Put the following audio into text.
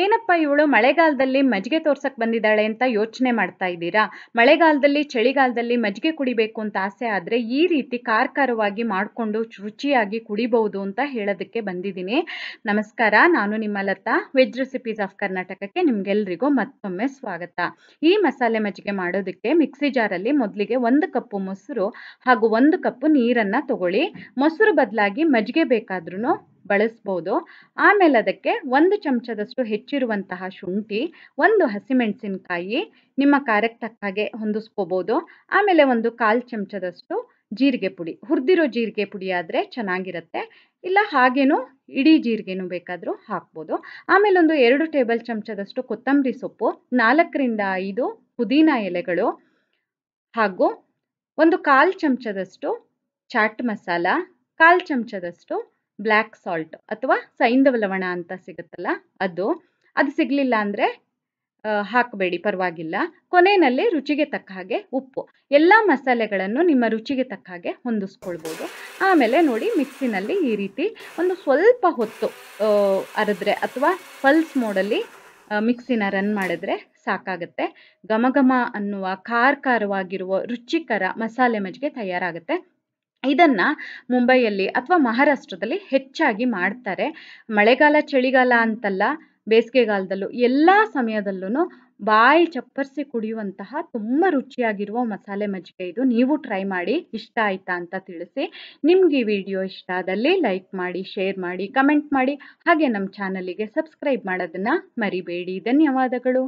ಏನಪ್ಪ ಇವಳು ಮಳೆಗಾಲದಲ್ಲಿ ಮಜ್ಜಿಗೆ ತೋರ್ಸಕ್ ಬಂದಿದ್ದಾಳೆ ಅಂತ ಯೋಚನೆ ಮಾಡ್ತಾ ಇದ್ದೀರಾ ಮಳೆಗಾಲದಲ್ಲಿ ಚಳಿಗಾಲದಲ್ಲಿ ಮಜ್ಜಿಗೆ ಕುಡಿಬೇಕು ಅಂತ ಆಸೆ ಆದರೆ ಈ ರೀತಿ ಕಾರ್ಕಾರವಾಗಿ ಮಾಡಿಕೊಂಡು ರುಚಿಯಾಗಿ ಕುಡಿಬಹುದು ಅಂತ ಹೇಳೋದಕ್ಕೆ ಬಂದಿದ್ದೀನಿ ನಮಸ್ಕಾರ ನಾನು ನಿಮ್ಮ ಲತಾ ವೆಜ್ ರೆಸಿಪೀಸ್ ಆಫ್ ಕರ್ನಾಟಕಕ್ಕೆ ನಿಮ್ಗೆಲ್ರಿಗೂ ಮತ್ತೊಮ್ಮೆ ಸ್ವಾಗತ ಈ ಮಸಾಲೆ ಮಜ್ಜಿಗೆ ಮಾಡೋದಕ್ಕೆ ಮಿಕ್ಸಿ ಜಾರಲ್ಲಿ ಮೊದಲಿಗೆ ಒಂದು ಕಪ್ಪು ಮೊಸರು ಹಾಗೂ ಒಂದು ಕಪ್ಪು ನೀರನ್ನು ತಗೊಳ್ಳಿ ಮೊಸರು ಬದಲಾಗಿ ಮಜ್ಜಿಗೆ ಬೇಕಾದ್ರೂ ಬಳಸ್ಬೋದು ಆಮೇಲೆ ಅದಕ್ಕೆ ಒಂದು ಚಮಚದಷ್ಟು ಹೆಚ್ಚಿರುವಂತಹ ಶುಂಠಿ ಒಂದು ಹಸಿಮೆಣಸಿನಕಾಯಿ ನಿಮ್ಮ ಖಾರಕ್ಕೆ ತಕ್ಕಾಗೆ ಹೊಂದಿಸ್ಕೋಬೋದು ಆಮೇಲೆ ಒಂದು ಕಾಲು ಚಮಚದಷ್ಟು ಜೀರಿಗೆ ಪುಡಿ ಹುರಿದಿರೋ ಜೀರಿಗೆ ಪುಡಿ ಆದರೆ ಚೆನ್ನಾಗಿರುತ್ತೆ ಇಲ್ಲ ಹಾಗೇನೂ ಇಡೀ ಜೀರಿಗೆನೂ ಬೇಕಾದರೂ ಹಾಕ್ಬೋದು ಆಮೇಲೆ ಒಂದು ಎರಡು ಟೇಬಲ್ ಚಮಚದಷ್ಟು ಕೊತ್ತಂಬರಿ ಸೊಪ್ಪು ನಾಲ್ಕರಿಂದ ಐದು ಪುದೀನ ಎಲೆಗಳು ಹಾಗೂ ಒಂದು ಕಾಲು ಚಮಚದಷ್ಟು ಚಾಟ್ ಮಸಾಲ ಕಾಲು ಚಮಚದಷ್ಟು ಬ್ಲ್ಯಾಕ್ ಸಾಲ್ಟ್ ಅಥವಾ ಸೈಂಧವ ಲವಣ ಅಂತ ಸಿಗುತ್ತಲ್ಲ ಅದು ಅದು ಸಿಗಲಿಲ್ಲ ಅಂದರೆ ಹಾಕಬೇಡಿ ಪರವಾಗಿಲ್ಲ ಕೊನೆಯಲ್ಲಿ ರುಚಿಗೆ ತಕ್ಕ ಹಾಗೆ ಉಪ್ಪು ಎಲ್ಲ ಮಸಾಲೆಗಳನ್ನು ನಿಮ್ಮ ರುಚಿಗೆ ತಕ್ಕ ಹಾಗೆ ಹೊಂದಿಸ್ಕೊಳ್ಬೋದು ಆಮೇಲೆ ನೋಡಿ ಮಿಕ್ಸಿನಲ್ಲಿ ಈ ರೀತಿ ಒಂದು ಸ್ವಲ್ಪ ಹೊತ್ತು ಅರೆದ್ರೆ ಅಥವಾ ಪಲ್ಸ್ ಮೋಡಲ್ಲಿ ಮಿಕ್ಸಿನ ರನ್ ಮಾಡಿದ್ರೆ ಸಾಕಾಗುತ್ತೆ ಘಮ ಘಮ ಅನ್ನುವ ಖಾರ ಖಾರವಾಗಿರುವ ರುಚಿಕರ ಮಸಾಲೆ ಮಜ್ಜಿಗೆ ತಯಾರಾಗುತ್ತೆ ಇದನ್ನು ಮುಂಬೈಯಲ್ಲಿ ಅಥವಾ ಮಹಾರಾಷ್ಟ್ರದಲ್ಲಿ ಹೆಚ್ಚಾಗಿ ಮಾಡ್ತಾರೆ ಮಳೆಗಾಲ ಚಳಿಗಾಲ ಅಂತಲ್ಲ ಬೇಸಿಗೆಗಾಲದಲ್ಲೂ ಎಲ್ಲ ಸಮಯದಲ್ಲೂ ಬಾಯಿ ಚಪ್ಪರಿಸಿ ಕುಡಿಯುವಂತಹ ತುಂಬ ರುಚಿಯಾಗಿರುವ ಮಸಾಲೆ ಮಜ್ಜಿಗೆ ಇದು ನೀವು ಟ್ರೈ ಮಾಡಿ ಇಷ್ಟ ಆಯಿತಾ ಅಂತ ತಿಳಿಸಿ ನಿಮ್ಗೆ ಈ ವಿಡಿಯೋ ಇಷ್ಟ ಆದಲ್ಲಿ ಲೈಕ್ ಮಾಡಿ ಶೇರ್ ಮಾಡಿ ಕಮೆಂಟ್ ಮಾಡಿ ಹಾಗೆ ನಮ್ಮ ಚಾನಲಿಗೆ ಸಬ್ಸ್ಕ್ರೈಬ್ ಮಾಡೋದನ್ನು ಮರಿಬೇಡಿ ಧನ್ಯವಾದಗಳು